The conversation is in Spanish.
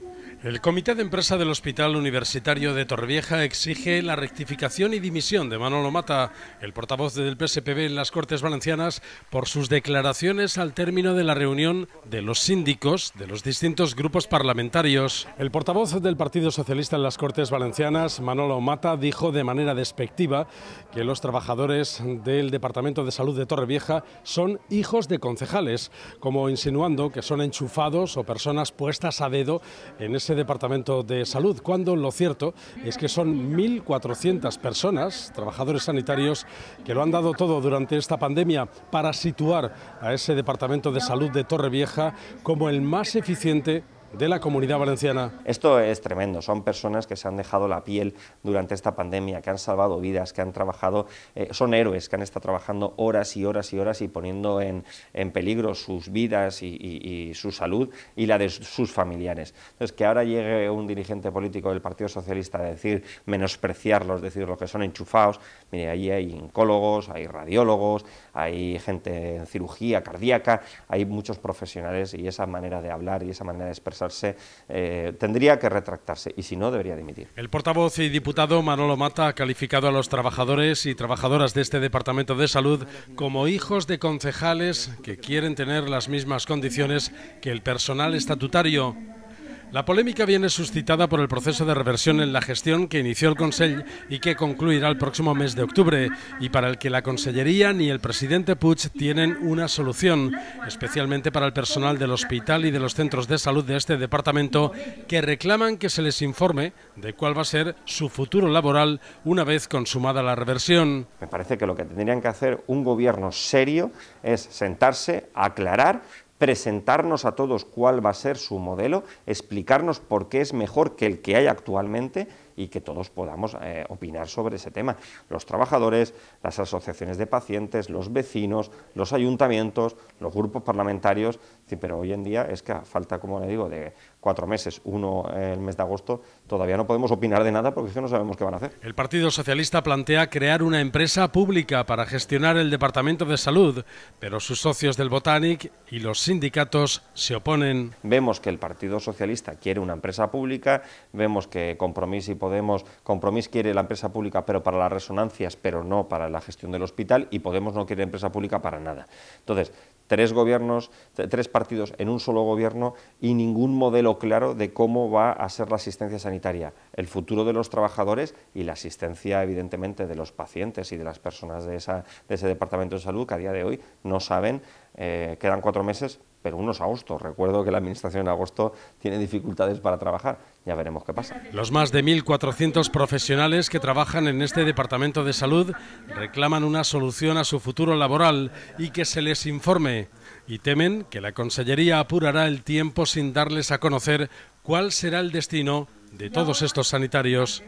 Yeah. El comité de empresa del Hospital Universitario de Torrevieja exige la rectificación y dimisión de Manolo Mata, el portavoz del PSPB en las Cortes Valencianas, por sus declaraciones al término de la reunión de los síndicos de los distintos grupos parlamentarios. El portavoz del Partido Socialista en las Cortes Valencianas, Manolo Mata, dijo de manera despectiva que los trabajadores del Departamento de Salud de Torrevieja son hijos de concejales, como insinuando que son enchufados o personas puestas a dedo en ese departamento de salud, cuando lo cierto es que son 1.400 personas, trabajadores sanitarios, que lo han dado todo durante esta pandemia para situar a ese departamento de salud de Torrevieja como el más eficiente de la comunidad valenciana. Esto es tremendo, son personas que se han dejado la piel durante esta pandemia, que han salvado vidas, que han trabajado, eh, son héroes que han estado trabajando horas y horas y horas y poniendo en, en peligro sus vidas y, y, su salud y la de sus familiares. Entonces, que ahora llegue un dirigente político del Partido Socialista a decir, menospreciarlos, decir lo que son enchufados, mire, allí hay oncólogos, hay radiólogos, hay gente en cirugía cardíaca, hay muchos profesionales y esa manera de hablar y esa manera de expresar eh, tendría que retractarse y si no, debería dimitir. El portavoz y diputado Manolo Mata ha calificado a los trabajadores y trabajadoras de este Departamento de Salud como hijos de concejales que quieren tener las mismas condiciones que el personal estatutario. La polémica viene suscitada por el proceso de reversión en la gestión que inició el Consejo y que concluirá el próximo mes de octubre y para el que la Consellería ni el presidente Puig tienen una solución, especialmente para el personal del hospital y de los centros de salud de este departamento que reclaman que se les informe de cuál va a ser su futuro laboral una vez consumada la reversión. Me parece que lo que tendrían que hacer un gobierno serio es sentarse, a aclarar presentarnos a todos cuál va a ser su modelo, explicarnos por qué es mejor que el que hay actualmente y que todos podamos eh, opinar sobre ese tema. Los trabajadores, las asociaciones de pacientes, los vecinos, los ayuntamientos, los grupos parlamentarios, pero hoy en día es que falta, como le digo, de cuatro meses, uno eh, el mes de agosto, todavía no podemos opinar de nada porque no sabemos qué van a hacer. El Partido Socialista plantea crear una empresa pública para gestionar el Departamento de Salud, pero sus socios del Botanic y los sindicatos se oponen. Vemos que el Partido Socialista quiere una empresa pública, vemos que compromiso y Podemos, Compromís quiere la empresa pública pero para las resonancias, pero no para la gestión del hospital y Podemos no quiere empresa pública para nada. Entonces, tres gobiernos, tres partidos en un solo gobierno y ningún modelo claro de cómo va a ser la asistencia sanitaria, el futuro de los trabajadores y la asistencia evidentemente de los pacientes y de las personas de, ese departamento de salud que a día de hoy no saben, eh, quedan cuatro meses, pero unos agostos. Recuerdo que la Administración en agosto tiene dificultades para trabajar. Ya veremos qué pasa. Los más de 1.400 profesionales que trabajan en este Departamento de Salud reclaman una solución a su futuro laboral y que se les informe. Y temen que la Consellería apurará el tiempo sin darles a conocer cuál será el destino de todos estos sanitarios.